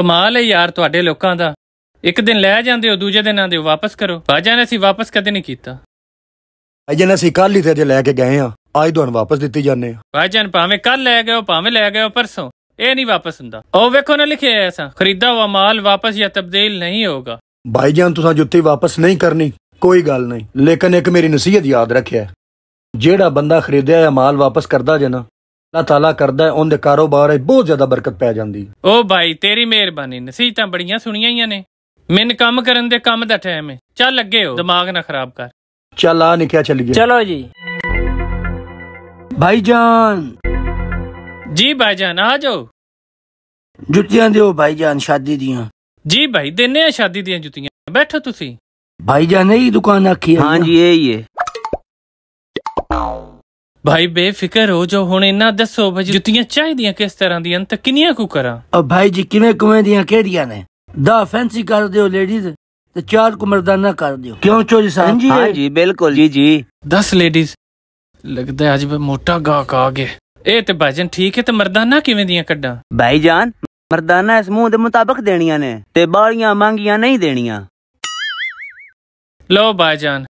ਕਮਾਲ ਹੈ ਯਾਰ ਤੁਹਾਡੇ ਲੋਕਾਂ ਦਾ ਇੱਕ ਦਿਨ ਲੈ ਜਾਂਦੇ ਹੋ ਦੂਜੇ ਦਿਨਾਂ ਦੇ ਵਾਪਸ ਕਰੋ ਬਾਜਾਂ ਨੇ ਅਸੀਂ ਵਾਪਸ ਕਦੇ ਨਹੀਂ ਕੀਤਾ ਅਜਨ ਅਸੀਂ ਕੱਲ ਹੀ ਤੇਰੇ ਲੈ ਕੇ ਗਏ ਆ ਅੱਜ ਤੁਹਾਨੂੰ ਵਾਪਸ ਦਿੱਤੀ ਜਾਂਦੇ ਆ ਬਾਜਾਂ ਭਾਵੇਂ ਕੱਲ ਲੈ ਗਏ ਹੋ ਭਾਵੇਂ ਲੈ ਗਏ ਹੋ ਪਰਸੋਂ ਇਹ ਨਹੀਂ ਵਾਪਸ ਹੁੰਦਾ ਉਹ ਵੇਖੋ ਨਾ ਲਿਖਿਆ ਐ ਐਸਾ ਖਰੀਦਾ ਹੋਇਆ ਮਾਲ ਵਾਪਸ ਜਾਂ ਤਬਦੀਲ ਨਹੀਂ ਹੋਊਗਾ ਭਾਈ ਜਾਨ ਤੁਸੀਂ ਜੁੱਤੀ ਵਾਪਸ ਨਹੀਂ ਕਰਨੀ ਕੋਈ ਗੱਲ ਨਹੀਂ ਲੇਕਿਨ ਇੱਕ ਮੇਰੀ ਨਸੀਹਤ ਯਾਦ ਰੱਖਿਆ ਜਿਹੜਾ ਬੰਦਾ ਖਰੀਦਿਆ ਹੋਇਆ ਮਾਲ ਵਾਪਸ ਕਰਦਾ ਜੇ ਨਾ ਅੱਲਾਹ ਤਾਲਾ ਕਰਦਾ ਹੈ ਉਹਦੇ ਕਾਰੋਬਾਰ 'ਚ ਬਹੁਤ ਜ਼ਿਆਦਾ ਬਰਕਤ ਪੈ ਜਾਂਦੀ ਓ ਭਾਈ ਤੇਰੀ ਮਿਹਰਬਾਨੀ ਨਸੀਹਤਾਂ ਬੜੀਆਂ ਸੁਣੀਆਂ ਹੀਆਂ ਨੇ ਮੈਨੂੰ ਕੰਮ ਕਰਨ ਦੇ ਕੰਮ ਦਾ ਟਾਈਮ ਹੈ ਚੱਲ ਅੱਗੇ ਹੋ ਦਿਮਾਗ ਨਾ ਖਰਾਬ ਕਰ ਚੱਲ ਆ ਨਿਕਿਆ ਚੱਲ ਗਿਆ ਚਲੋ ਜੀ ਭਾਈ ਜਾਨ ਜੀ ਭਾਈ ਜਾਨ ਆ ਜਾਓ ਜੁੱਤੀਆਂ ਦਿਓ ਭਾਈ ਜਾਨ ਸ਼ਾਦੀ ਦੀਆਂ ਜੀ ਭਾਈ ਦਿੰਨੇ ਆ ਸ਼ਾਦੀ ਦੀਆਂ ਜੁੱਤੀਆਂ ਬੈਠੋ ਤੁਸੀਂ ਭਾਈ ਜਾਨ ਇਹ ਦੁਕਾਨ ਆਖੀ ਹਾਂ ਜੀ ਇਹ ਹੀ ਹੈ ਭਾਈ ਬੇਫਿਕਰ ਹੋ ਜੋ ਹੁਣ ਇਹਨਾਂ ਦੱਸੋ ਭਾਈ ਜੁੱਤੀਆਂ ਚਾਹੀਦੀਆਂ ਕਿਸ ਤਰ੍ਹਾਂ ਦੀਆਂ ਤੇ ਕਿੰਨੀਆਂ ਕੁ ਕਰਾਂ ਉਹ ਭਾਈ ਜੀ ਕਿਵੇਂ ਕੁਵੇਂ ਦੀਆਂ ਕਿਹੜੀਆਂ ਨੇ ਦਾ ਫੈਂਸੀ ਕਰ ਦਿਓ ਲੇਡੀਜ਼ ਤੇ ਚਾਰ ਕੁ ਮਰਦਾਨਾ ਕਰ ਦਿਓ ਕਿਉਂ ਚੋਰੀ ਸਾਹਿਬ ਹਾਂ ਜੀ ਬਿਲਕੁਲ ਜੀ ਜੀ 10 ਲੇਡੀਜ਼ ਲੱਗਦਾ ਅੱਜ ਮੈਂ ਮੋਟਾ ਗਾਕ ਆ ਗਿਆ ਇਹ ਤੇ ਭਾਈਜਨ ਠੀਕ ਹੈ ਤੇ ਮਰਦਾਨਾ ਕਿਵੇਂ ਦੀਆਂ ਕੱਢਾਂ ਭਾਈ ਜਾਨ ਮਰਦਾਨਾ ਇਸ ਮੂੰਹ ਦੇ ਮੁਤਾਬਕ ਦੇਣੀਆਂ ਨੇ ਤੇ ਬਾਲੀਆਂ ਮੰਗੀਆਂ ਨਹੀਂ ਦੇਣੀਆਂ ਲੋ ਜਾਨ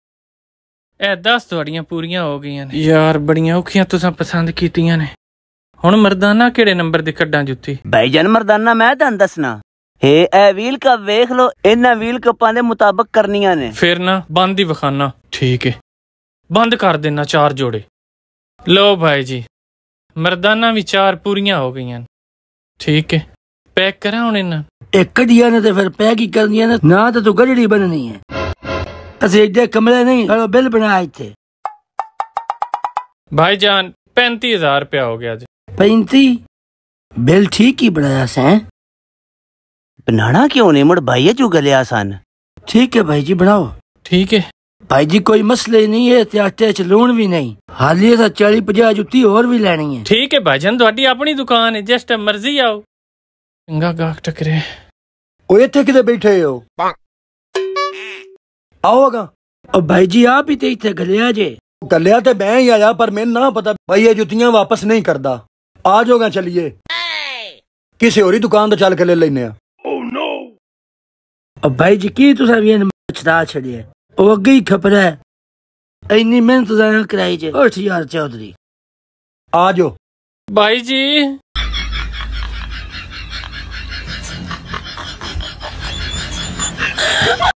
ਇਹ 10 ਤੁਹਾਡੀਆਂ ਪੂਰੀਆਂ ਹੋ ਗਈਆਂ ਨੇ ਯਾਰ ਬੜੀਆਂ ਔਖੀਆਂ ਤੁਸੀਂ ਪਸੰਦ ਕੀਤੀਆਂ ਨੇ ਹੁਣ ਮਰਦਾਨਾ ਕਿਹੜੇ ਨੰਬਰ ਦੇ ਕੱਢਾਂ ਜੁੱਤੀ ਭਾਈ ਜਾਨ ਮਰਦਾਨਾ ਮੈਂ ਤਾਂ ਦੱਸਣਾ ਏ ਇਹ ਵੀਲ ਕੱਪ ਵੇਖ ਲੋ ਇਹਨਾਂ ਵੀਲ ਕੱਪਾਂ ਦੇ ਮੁਤਾਬਕ ਕਰਨੀਆਂ ਨੇ ਫਿਰ ਨਾ ਬੰਦ ਹੀ ਵਿਖਾਨਾ ਠੀਕ ਹੈ ਬੰਦ ਕਰ ਦੇਣਾ ਚਾਰ ਜੋੜੇ ਲੋ ਭਾਈ ਜੀ ਮਰਦਾਨਾ ਵੀ ਚਾਰ ਪੂਰੀਆਂ ਹੋ ਗਈਆਂ ਠੀਕ ਹੈ ਪੈਕ ਕਰਾਂ ਹੁਣ ਇਹਨਾਂ ਇੱਕ ਜੀਆਂ ਨੇ ਤੇ ਫਿਰ ਪੈਕ ਹੀ ਕਰਨੀਆਂ ਨੇ ਨਾ ਤਾਂ ਤੂੰ ਗੜੜੀ ਬਣਨੀ ਹੈ असीडे कमरे नहीं बिल बनाए थे भाई जान पैंती हजार रुपया हो गया जी पैंती बिल ठीक ही बनाया सैं बनाना क्यों नहीं मुड़ भाई जो गले आसान ठीक है भाई जी बनाओ ठीक है भाई जी कोई मसले नहीं है ते आटे च लून भी नहीं हाली असा चाली पंजा जुत्ती और भी लेनी है ठीक है भाईजन ਤੁਹਾਡੀ ਆਪਣੀ ਦੁਕਾਨ ਹੈ जिस ਟਾਈਮ ਮਰਜ਼ੀ ਆਓ ਚੰਗਾ ਗਾਹਕ ਟਕਰੇ ਉਹ ਇੱਥੇ ਕਿਤੇ ਬੈਠੇ ਹੋ ਆਓ ਅਗਾ ਉਹ ਭਾਈ ਜੀ ਆਪ ਹੀ ਤੇ ਇੱਥੇ ਗੱਲਿਆ ਜੇ ਗੱਲਿਆ ਤੇ ਮੈਂ ਹੀ ਆਇਆ ਪਰ ਮੈਨੂੰ ਨਾ ਪਤਾ ਭਾਈ ਇਹ ਜੁੱਤੀਆਂ ਵਾਪਸ ਨਹੀਂ ਕਰਦਾ ਆ ਜਾਓਗਾ ਚਲਿਏ ਕਿਸੇ ਹੋਰੀ ਦੁਕਾਨ ਤੋਂ ਚੱਲ ਕੇ ਲੈ ਲੈਨੇ ਆ ਓ oh, ਨੋ ਉਹ ਭਾਈ ਜੀ ਕੀ ਤੁਸੀਂ ਵੀ ਇਹਨੂੰ ਮਚਦਾ ਛੜਿਆ ਉਹ ਅੱਗੇ ਹੀ ਖਪਰਾ ਇੰਨੀ ਮਿਹਨਤ ਜ਼ਾਇਆ ਕਰਾਈ ਜੇ 8000 ਚੌਧਰੀ ਆ ਜਾਓ ਭਾਈ ਜੀ